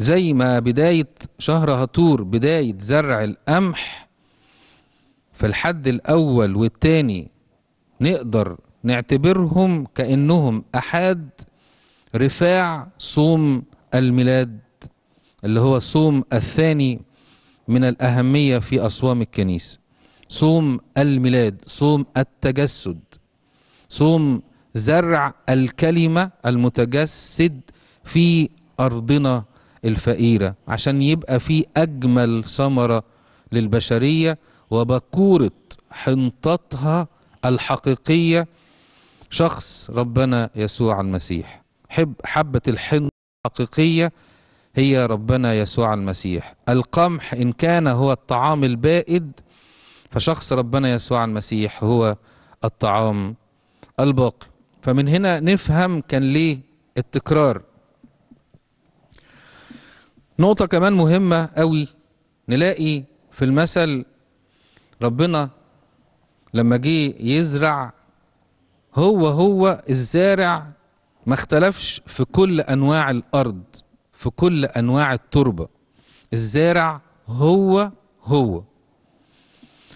زي ما بداية شهر هاتور بداية زرع القمح في الحد الأول والتاني نقدر نعتبرهم كأنهم أحد رفاع صوم الميلاد اللي هو الصوم الثاني من الأهمية في أصوام الكنيسة صوم الميلاد صوم التجسد صوم زرع الكلمة المتجسد في أرضنا الفقيرة عشان يبقى في أجمل ثمرة للبشرية وبكورة حنطتها الحقيقية شخص ربنا يسوع المسيح حب حبة الحنطة الحقيقية هي ربنا يسوع المسيح القمح إن كان هو الطعام البائد فشخص ربنا يسوع المسيح هو الطعام الباقي فمن هنا نفهم كان ليه التكرار نقطة كمان مهمة قوي نلاقي في المثل ربنا لما جه يزرع هو هو الزارع ما اختلفش في كل انواع الارض في كل انواع التربه الزارع هو هو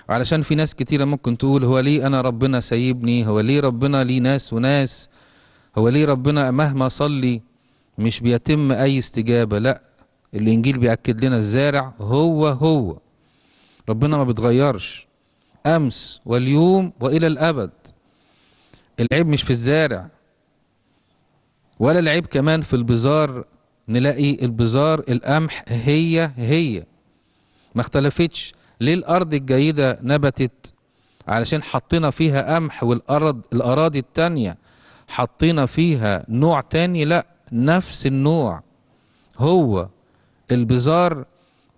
علشان في ناس كتيرة ممكن تقول هو ليه أنا ربنا سايبني هو ليه ربنا ليه ناس وناس هو ليه ربنا مهما صلي مش بيتم أي استجابة لأ الإنجيل بيأكد لنا الزارع هو هو ربنا ما بيتغيرش أمس واليوم وإلى الأبد العيب مش في الزارع ولا العيب كمان في البزار نلاقي البزار القمح هي هي ما اختلفتش ليه الأرض الجيدة نبتت علشان حطينا فيها قمح والأرض الأراضي التانية حطينا فيها نوع تاني لا نفس النوع هو البزار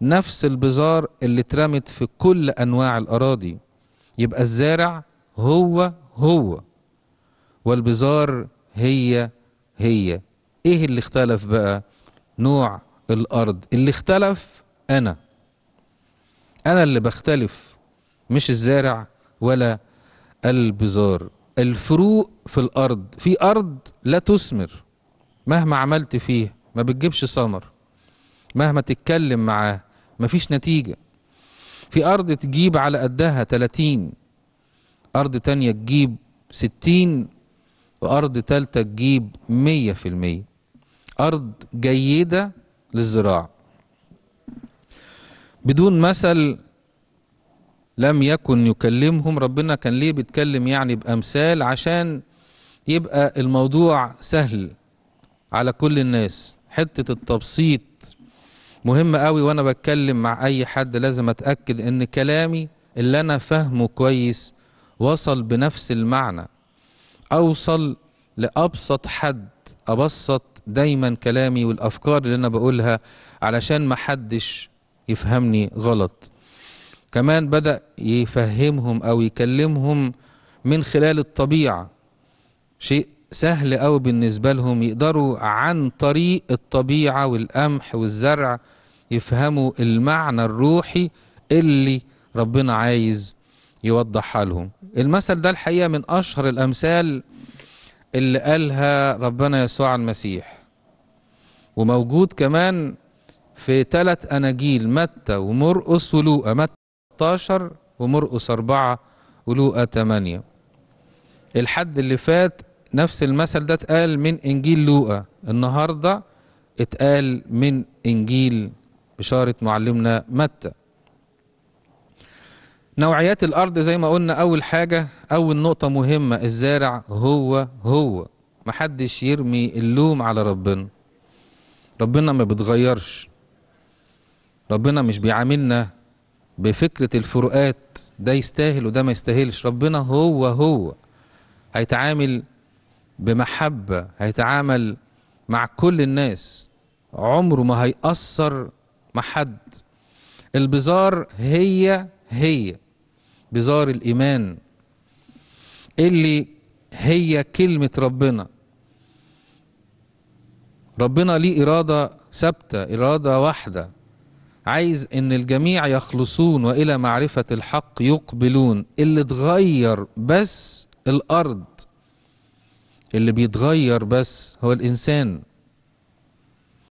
نفس البزار اللي اترمت في كل انواع الاراضي يبقى الزارع هو هو والبزار هي هي ايه اللي اختلف بقى نوع الارض اللي اختلف انا انا اللي بختلف مش الزارع ولا البزار الفروق في الارض في ارض لا تثمر مهما عملت فيها ما بتجيبش ثمر مهما تتكلم معاه مفيش نتيجة في أرض تجيب على قدها 30 أرض تانية تجيب 60 وأرض تالتة تجيب 100% أرض جيدة للزراعة بدون مثل لم يكن يكلمهم ربنا كان ليه بيتكلم يعني بأمثال عشان يبقى الموضوع سهل على كل الناس حتة التبسيط مهم قوي وانا بتكلم مع اي حد لازم اتاكد ان كلامي اللي انا فاهمه كويس وصل بنفس المعنى اوصل لابسط حد ابسط دايما كلامي والافكار اللي انا بقولها علشان ما حدش يفهمني غلط كمان بدا يفهمهم او يكلمهم من خلال الطبيعه شيء سهل قوي بالنسبة لهم يقدروا عن طريق الطبيعة والقمح والزرع يفهموا المعنى الروحي اللي ربنا عايز يوضحها لهم المثل ده الحقيقة من أشهر الأمثال اللي قالها ربنا يسوع المسيح وموجود كمان في ثلاث أناجيل متى ومرقص ولوقا متى 13 ومرقص 4 ولوقا 8 الحد اللي فات نفس المثل ده اتقال من انجيل لوقا النهارده اتقال من انجيل بشاره معلمنا متى نوعيات الارض زي ما قلنا اول حاجه اول نقطه مهمه الزارع هو هو محدش يرمي اللوم على ربنا ربنا ما بيتغيرش ربنا مش بيعاملنا بفكرة الفروقات ده يستاهل وده ما يستاهلش ربنا هو هو هيتعامل بمحبة هيتعامل مع كل الناس عمره ما هيأثر مع حد البزار هي هي بزار الإيمان اللي هي كلمة ربنا ربنا ليه إرادة ثابتة إرادة واحدة عايز إن الجميع يخلصون وإلى معرفة الحق يقبلون اللي تغير بس الأرض اللي بيتغير بس هو الانسان